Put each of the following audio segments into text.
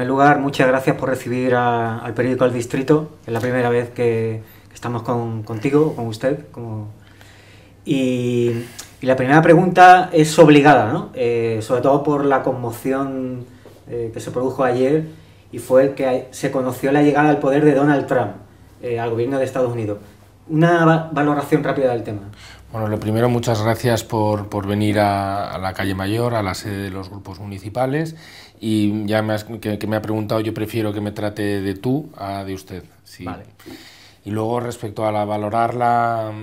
primer lugar, muchas gracias por recibir al periódico El Distrito. Es la primera vez que, estamos contigo, con usted. Como... Y, la primera pregunta es obligada, ¿no? Eh, sobre todo por la conmoción eh, que se produjo ayer y fue que se conoció la llegada al poder de Donald Trump eh, al gobierno de Estados Unidos. Una valoración rápida del tema. Bueno, lo primero, muchas gracias por, por venir a, la calle Mayor, a la sede de los grupos municipales. Y ya que, me ha preguntado, yo prefiero que me trate de tú a de usted. Vale. Y luego respecto a la, valorar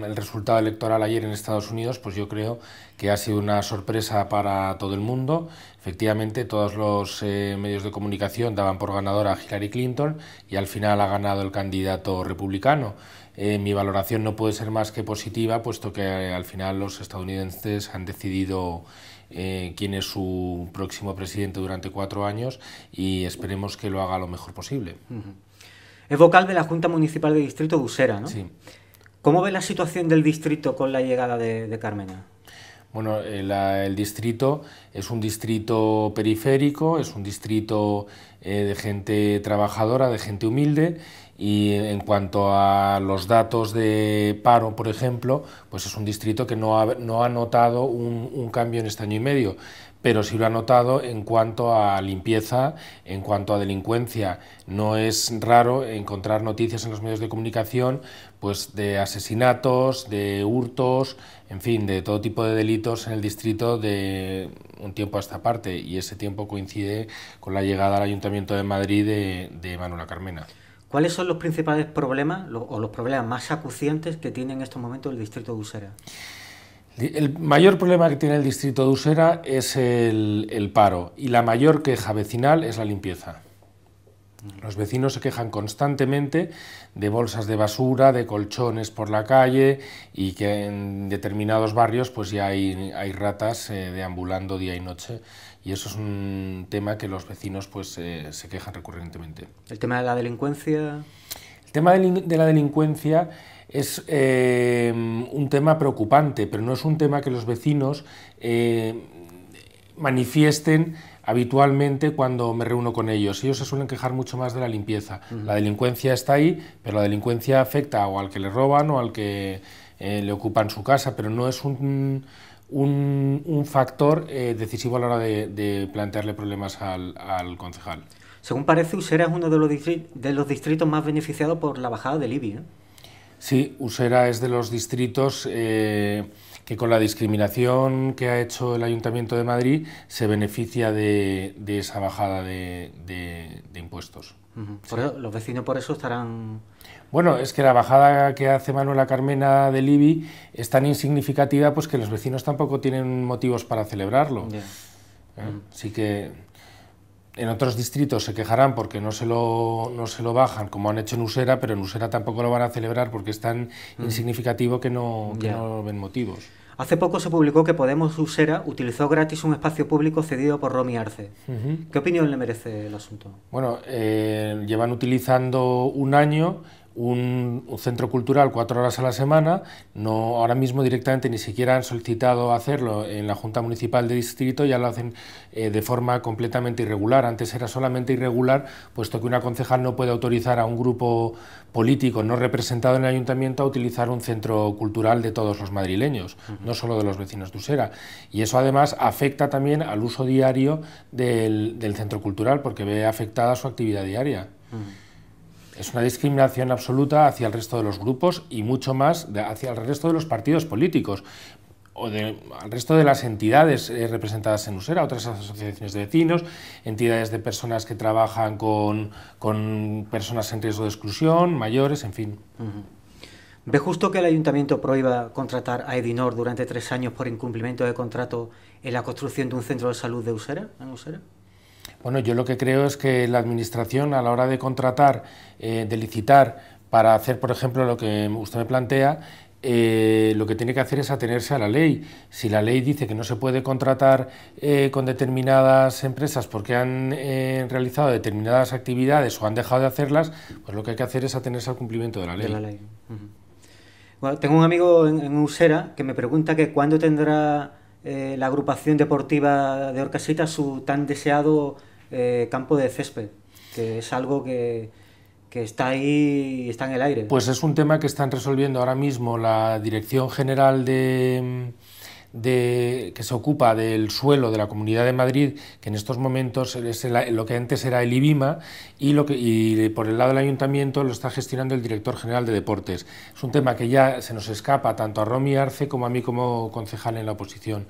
el resultado electoral ayer en Estados Unidos, pues yo creo que ha sido una sorpresa para todo el mundo. Efectivamente, todos los eh, medios de comunicación daban por ganador a Hillary Clinton y al final ha ganado el candidato republicano. Eh, mi valoración no puede ser más que positiva, puesto que eh, al final los estadounidenses han decidido quién es su próximo presidente durante cuatro años y esperemos que lo haga lo mejor posible. Es vocal de la Junta Municipal de Distrito de Usera, ¿no? Sí. ¿Cómo ve la situación del distrito con la llegada de, Carmena? Bueno, eh, el, distrito es un distrito periférico, es un distrito eh, de gente trabajadora, de gente humilde, y en cuanto a los datos de paro, por ejemplo, pues es un distrito que no ha, notado un, cambio en este año y medio pero sí lo ha notado en cuanto a limpieza, en cuanto a delincuencia. No es raro encontrar noticias en los medios de comunicación pues de asesinatos, de hurtos, en fin, de todo tipo de delitos en el distrito de un tiempo a esta parte y ese tiempo coincide con la llegada al Ayuntamiento de Madrid de, de Manuela Carmena. ¿Cuáles son los principales problemas o los problemas más acuciantes que tiene en estos momentos el distrito de Usera? El mayor problema que tiene el distrito de Usera es el, paro y la mayor queja vecinal es la limpieza. Los vecinos se quejan constantemente de bolsas de basura, de colchones por la calle y que en determinados barrios pues ya hay, ratas eh, deambulando día y noche y eso es un tema que los vecinos pues eh, se quejan recurrentemente. ¿El tema de la delincuencia? El tema de la delincuencia es eh, un tema preocupante, pero no es un tema que los vecinos eh, manifiesten habitualmente cuando me reúno con ellos. Ellos se suelen quejar mucho más de la limpieza. La delincuencia está ahí, pero la delincuencia afecta o al que le roban o al que eh, le ocupan su casa, pero no es un, factor decisivo a la hora de, plantearle problemas al concejal. Según parece, Usera es uno de los, distritos más beneficiados por la bajada de IBI. ¿eh? Sí, Usera es de los distritos eh, que con la discriminación que ha hecho el Ayuntamiento de Madrid se beneficia de, esa bajada de, impuestos. los vecinos por eso estarán... Bueno, es que la bajada que hace Manuela Carmena de IBI es tan insignificativa pues que los vecinos tampoco tienen motivos para celebrarlo. ¿Eh? Así que en otros distritos se quejarán porque no se, lo, no se lo bajan, como han hecho en Usera, pero en Usera tampoco lo van a celebrar porque es tan mm. insignificativo que no, ven motivos. Hace poco se publicó que Podemos Usera utilizó gratis un espacio público cedido por Romy Arce. ¿Qué opinión le merece el asunto? Bueno, eh, llevan utilizando un año un, centro cultural cuatro horas a la semana, no, ahora mismo directamente ni siquiera han solicitado hacerlo en la Junta Municipal de Distrito, ya lo hacen eh, de forma completamente irregular. Antes era solamente irregular, puesto que una concejal no puede autorizar a un grupo político no representado en el ayuntamiento a utilizar un centro cultural de todos los madrileños, no solo de los vecinos de Usera. Y eso además afecta también al uso diario del, centro cultural, porque ve afectada su actividad diaria. Es una discriminación absoluta hacia el resto de los grupos y mucho más hacia el resto de los partidos políticos o al resto de las entidades eh, representadas en Usera, otras asociaciones de vecinos, entidades de personas que trabajan con, personas en riesgo de exclusión, mayores, en fin. ¿Ve justo que el ayuntamiento prohíba contratar a Edinor durante tres años por incumplimiento de contrato en la construcción de un centro de salud de Usera, en Usera? Bueno, yo lo que creo es que la Administración a la hora de contratar, eh, de licitar, para hacer, por ejemplo, lo que usted me plantea, eh, lo que tiene que hacer es atenerse a la ley. Si la ley dice que no se puede contratar eh, con determinadas empresas porque han realizado determinadas actividades o han dejado de hacerlas, pues lo que hay que hacer es atenerse al cumplimiento de la ley. tengo un amigo en, en, Usera que me pregunta que cuándo tendrá la agrupación deportiva de Orcasita su tan deseado eh, campo de césped, que es algo que, está ahí está en el aire. Pues es un tema que están resolviendo ahora mismo la Dirección General de, que se ocupa del suelo de la Comunidad de Madrid, que en estos momentos es lo que antes era el IBIMA, y, lo que, por el lado del ayuntamiento lo está gestionando el director general de Deportes. Es un tema que ya se nos escapa tanto a Romy Arce como a mí como concejal en la oposición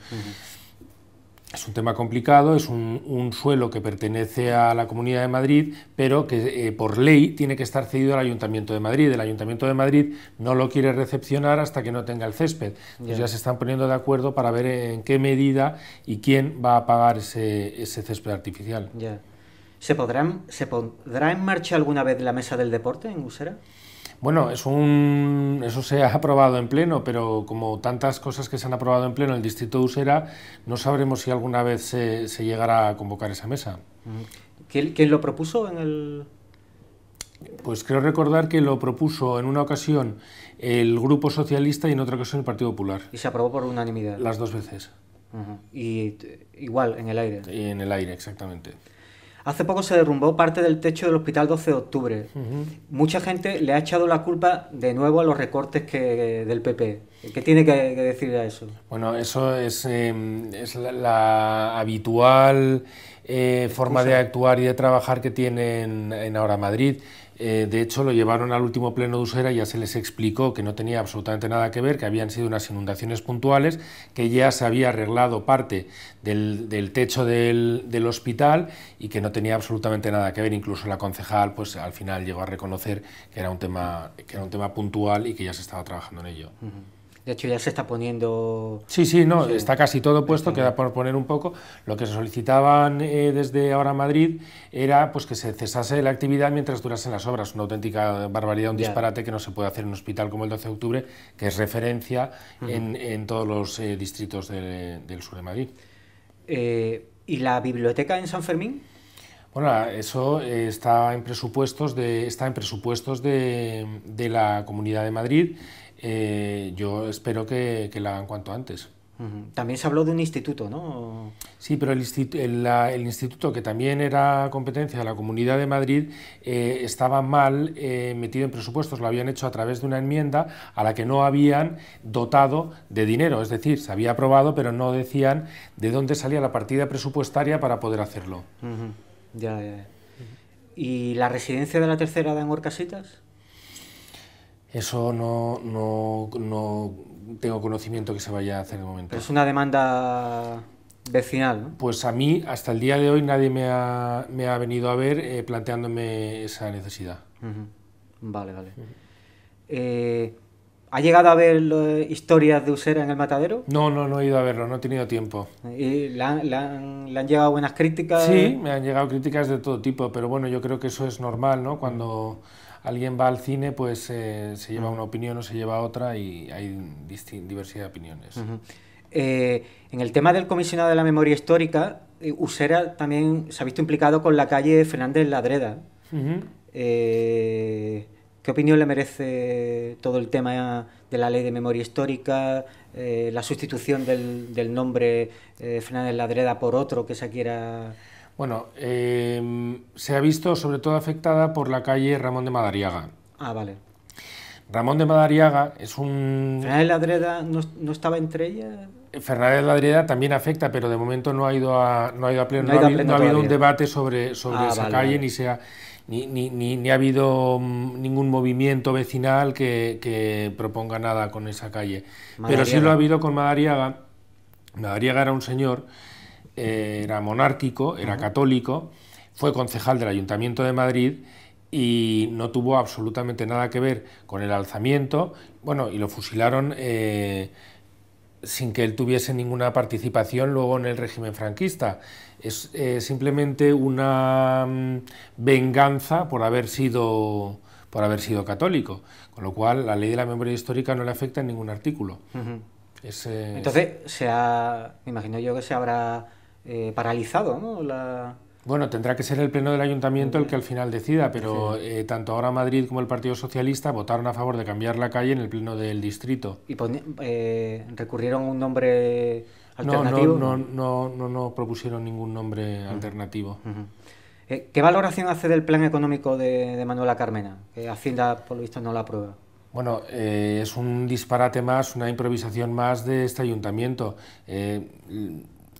es un tema complicado, es un, suelo que pertenece a la Comunidad de Madrid, pero que eh, por ley tiene que estar cedido al Ayuntamiento de Madrid. El Ayuntamiento de Madrid no lo quiere recepcionar hasta que no tenga el césped. Entonces ya se están poniendo de acuerdo para ver en qué medida y quién va a pagar ese, césped artificial. Ya. ¿Se, podrán, ¿Se pondrá en marcha alguna vez la mesa del deporte en Gusera? Bueno, es eso se ha aprobado en pleno, pero como tantas cosas que se han aprobado en pleno en el distrito de Usera, no sabremos si alguna vez se, se llegará a convocar esa mesa. ¿Quién, lo propuso en el...? Pues creo recordar que lo propuso en una ocasión el Grupo Socialista y en otra ocasión el Partido Popular. ¿Y se aprobó por unanimidad? Las dos veces. Y igual, en el aire. Y en el aire, exactamente. Hace poco se derrumbó parte del techo del Hospital 12 de Octubre. Mucha gente le ha echado la culpa de nuevo a los recortes del PP. ¿Qué tiene que, decir a eso? Bueno, eso es, em, la, habitual eh, forma de actuar y de trabajar que tienen en ahora Madrid. Eh, de hecho, lo llevaron al último pleno de Usera y ya se les explicó que no tenía absolutamente nada que ver, que habían sido unas inundaciones puntuales, que ya se había arreglado parte del, techo del, hospital y que no tenía absolutamente nada que ver. Incluso la concejal, pues al final llegó a reconocer que era un tema, que era un tema puntual y que ya se estaba trabajando en ello. De hecho, ya se está poniendo... Sí, sí, no, está casi todo puesto, queda por poner un poco. Lo que se solicitaban eh, desde ahora Madrid era pues, que se cesase la actividad mientras durasen las obras. Una auténtica barbaridad, un disparate que no se puede hacer en un hospital como el 12 de octubre, que es referencia en, todos los eh, distritos del sur de Madrid. Eh, ¿Y la biblioteca en San Fermín? Bueno, eso está en presupuestos de, está en presupuestos de, de la Comunidad de Madrid. Eh, yo espero que, la hagan cuanto antes. También se habló de un instituto, ¿no? Sí, pero el, instituto, que también era competencia de la Comunidad de Madrid eh, estaba mal eh, metido en presupuestos, lo habían hecho a través de una enmienda a la que no habían dotado de dinero, es decir, se había aprobado pero no decían de dónde salía la partida presupuestaria para poder hacerlo. ya, ¿Y la residencia de la tercera de en Orcasitas? Eso no, no, tengo conocimiento que se vaya a hacer el momento. es una demanda vecinal, ¿no? Pues a mí, hasta el día de hoy, nadie me ha, venido a ver eh, planteándome esa necesidad. Vale, vale. Eh, ¿Ha llegado a ver historias de Usera en el matadero? No, no, no he ido a verlo, no he tenido tiempo. ¿Y le han, llegado buenas críticas? Sí, me han llegado críticas de todo tipo, pero bueno, yo creo que eso es normal, ¿no? Cuando alguien va al cine, pues eh, se lleva una opinión o se lleva otra y hay diversidad de opiniones. Eh, en el tema del comisionado de la memoria histórica, eh, Usera también se ha visto implicado con la calle Fernández Ladreda. ¿Qué opinión le merece todo el tema de la ley de memoria histórica, la sustitución del, del nombre Fernández Ladreda por otro que se quiera... Bueno, eh, se ha visto sobre todo afectada por la calle Ramón de Madariaga. Ah, vale. Ramón de Madariaga es un... ¿Fernández Ladreda no, estaba entre ella. Eh, Fernández Ladreda también afecta, pero de momento no ha ido a, no ha pleno. No, ha, habido, un debate sobre, sobre ah, esa calle, ni sea ha, ni, ha habido mm, ningún movimiento vecinal que, proponga nada con esa calle. Pero sí lo ha habido con Madariaga. Madariaga era un señor era monárquico, era católico, fue concejal del Ayuntamiento de Madrid y no tuvo absolutamente nada que ver con el alzamiento, bueno, y lo fusilaron eh, sin que él tuviese ninguna participación luego en el régimen franquista. Es eh, simplemente una mm, venganza por haber sido por haber sido católico, con lo cual la ley de la memoria histórica no le afecta en ningún artículo. Entonces, se ha, me imagino yo que se habrá eh, paralizado bueno, tendrá que ser el Pleno del Ayuntamiento el que al final decida, pero eh, tanto ahora Madrid como el Partido Socialista votaron a favor de cambiar la calle en el Pleno del Distrito. ¿Y eh, recurrieron a un nombre alternativo? No, no, no, no, propusieron ningún nombre alternativo. ¿Qué valoración hace del plan económico de, Manuela Carmena? Que Hacienda, por lo visto, no la aprueba. Bueno, es un disparate más, una improvisación más de este ayuntamiento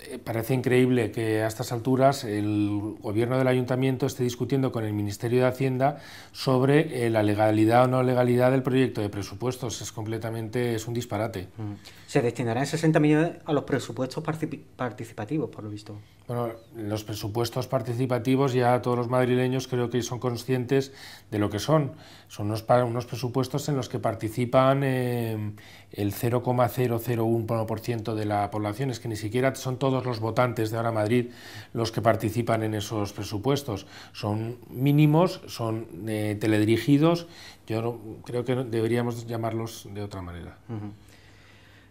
eh, parece increíble que a estas alturas el gobierno del ayuntamiento esté discutiendo con el Ministerio de Hacienda sobre eh, la legalidad o no legalidad del proyecto de presupuestos. Es completamente, es un disparate. Mm. Se destinarán 60 millones a los presupuestos participativos, por lo visto. Bueno, los presupuestos participativos ya todos los madrileños creo que son conscientes de lo que son. Son unos, unos presupuestos en los que participan em, el 0,001% de la población. Es que ni siquiera son todos los votantes de ahora Madrid los que participan en esos presupuestos. Son mínimos, son eh, teledirigidos. Yo creo que deberíamos llamarlos de otra manera.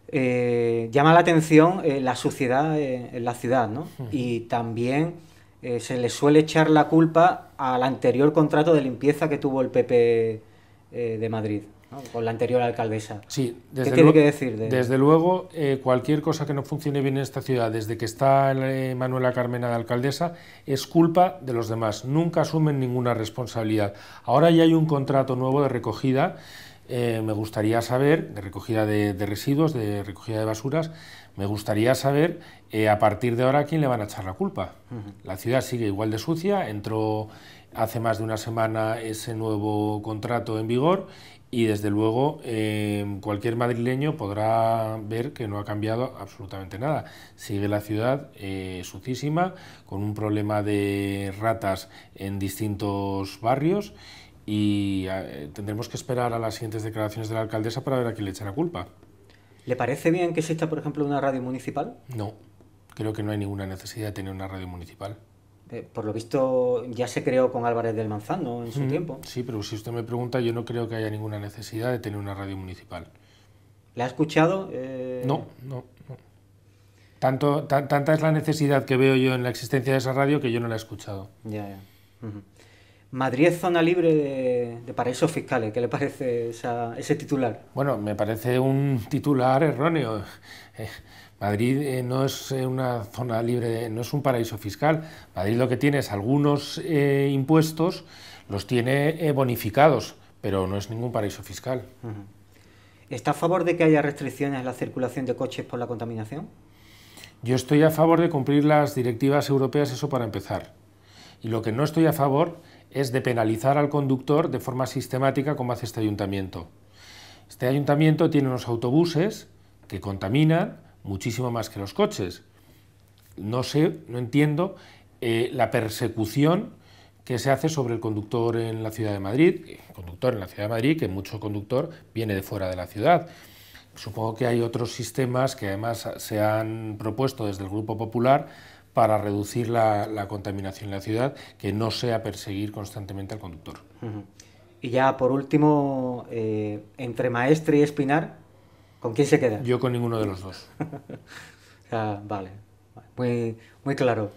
Eh, llama la atención eh, la suciedad eh, en la ciudad, ¿no? Y también se le suele echar la culpa al anterior contrato de limpieza que tuvo el PP de Madrid. Con la anterior alcaldesa. Sí, desde ¿Qué tiene que decir? Desde luego, cualquier cosa que no funcione bien en esta ciudad, desde que está Manuela Carmena de alcaldesa, es culpa de los demás. Nunca asumen ninguna responsabilidad. Ahora ya hay un contrato nuevo de recogida eh, me gustaría saber, de recogida de, residuos, de recogida de basuras, me gustaría saber eh, a partir de ahora quién le van a echar la culpa. La ciudad sigue igual de sucia, entró hace más de una semana ese nuevo contrato en vigor y desde luego eh, cualquier madrileño podrá ver que no ha cambiado absolutamente nada. Sigue la ciudad sucísima, con un problema de ratas en distintos barrios y eh, tendremos que esperar a las siguientes declaraciones de la alcaldesa para ver a quién le echa culpa. ¿Le parece bien que exista, por ejemplo, una radio municipal? No, creo que no hay ninguna necesidad de tener una radio municipal. Eh, por lo visto ya se creó con Álvarez del Manzano en su mm. tiempo. Sí, pero si usted me pregunta, yo no creo que haya ninguna necesidad de tener una radio municipal. ¿La ha escuchado? Eh, no, no, no. Tanto, tanta es la necesidad que veo yo en la existencia de esa radio que yo no la he escuchado. Ya, ya. Madrid zona libre de, paraísos fiscales. ¿Qué le parece ese titular? Bueno, me parece un titular erróneo. Eh, Madrid eh, no es eh, una zona libre, no es un paraíso fiscal. Madrid lo que tiene es algunos impuestos, los tiene bonificados, pero no es ningún paraíso fiscal. ¿Está a favor de que haya restricciones en la circulación de coches por la contaminación? Yo estoy a favor de cumplir las directivas europeas, eso para empezar. Y lo que no estoy a favor es de penalizar al conductor de forma sistemática como hace este ayuntamiento. Este ayuntamiento tiene unos autobuses que contaminan muchísimo más que los coches. No sé, no entiendo eh, la persecución que se hace sobre el conductor en la Ciudad de Madrid, el conductor en la Ciudad de Madrid, que mucho conductor viene de fuera de la ciudad. Supongo que hay otros sistemas que además se han propuesto desde el Grupo Popular para reducir la, contaminación en la ciudad, que no sea perseguir constantemente al conductor. Y ya por último, eh, entre Maestre y Espinar, ¿con quién se queda? Yo con ninguno de los dos. Ah, vale, muy, muy claro.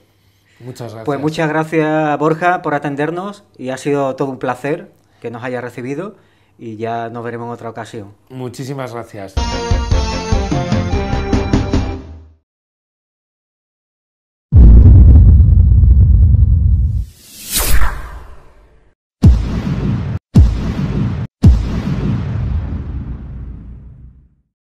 Muchas pues gracias. Pues muchas gracias Borja por atendernos y ha sido todo un placer que nos haya recibido y ya nos veremos en otra ocasión. Muchísimas gracias.